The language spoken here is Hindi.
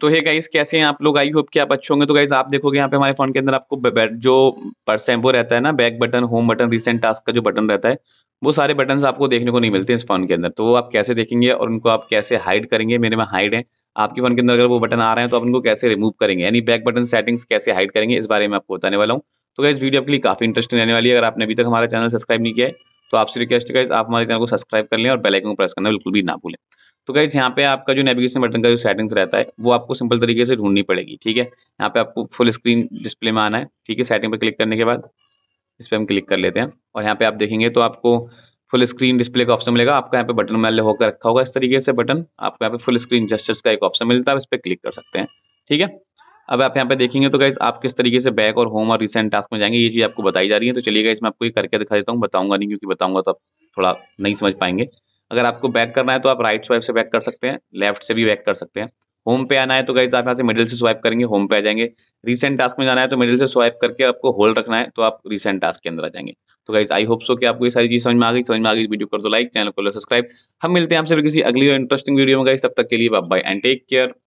तो हे गाइस कैसे हैं आप लोग आई होप कि आप अच्छे होंगे तो गाइस आप देखोगे यहाँ पे हमारे फोन के अंदर आपको जो वो रहता है ना back button home button recent task का जो बटन रहता है वो सारे बटन आपको देखने को नहीं मिलते हैं इस फोन के अंदर तो वो आप कैसे देखेंगे और उनको आप कैसे हाइड करेंगे मेरे में हाइड है आपके फोन के अंदर अगर वो बटन आ रहे हैं तो आप उनको कैसे रिमूव करेंगे यानी बैक बटन सेटिंग्स कैसे हाइड करेंगे इस बारे में आपको बताने वाला हूँ तो गाइज वीडियो आपके लिए काफी इंटरेस्टिंग रहने वाली है अगर आपने अभी तक हमारा चैनल सब्सक्राइब नहीं किया है तो आपसे रिक्वेस्ट है आप हमारे चैनल को सब्सक्राइब कर लें और बेलाइकन को प्रेस करना बिल्कुल भी ना भूलें तो गाइज यहाँ पे आपका जो नेविगेशन बटन का जो सेटिंग्स रहता है वो आपको सिंपल तरीके से ढूंढनी पड़ेगी ठीक है यहाँ पे आपको फुल स्क्रीन डिस्प्ले में आना है ठीक है सेटिंग पर क्लिक करने के बाद इस पर हम क्लिक कर लेते हैं और यहाँ पे आप देखेंगे तो आपको फुल स्क्रीन डिस्प्ले का ऑप्शन मिलेगा आपका यहाँ पे बटन मैंने होकर रखा होगा इस तरीके से बटन आपको यहाँ पे फुल स्क्रीन जस्टर्स का एक ऑप्शन मिलता है आप इस पर क्लिक कर सकते हैं ठीक है अब आप यहाँ पे देखेंगे तो गाइज आप किस तरीके से बैक और होम और रिसेंट टास्क में जाएंगे ये चीज़ आपको बताई जा रही है तो चलिए गाइज मैं आपको ये करके दिखा देता हूँ बताऊंगा नहीं क्योंकि बताऊंगा तो आप थोड़ा नहीं समझ पाएंगे अगर आपको बैक करना है तो आप राइट स्वाइप से बैक कर सकते हैं लेफ्ट से भी बैक कर सकते हैं होम पे आना है तो गाइज आप यहाँ से मिडिल से स्वाइप करेंगे होम पे आ जाएंगे रिसेंट टास्क में जाना है तो मिडिल से स्वाइप करके आपको होल्ड रखना है तो आप रिसेंट टास्क के अंदर आ जाएंगे तो गाइज आई होप सो कि आपको ये सारी चीज समझ में आ गई समझ में आ गई वीडियो कर दो लाइक चैनल को सब्सक्राइब हम मिलते हैं आपसे किसी अगली इंटरेस्टिंग वीडियो में गाइज तब तक के लिए बाय एंड टेक केयर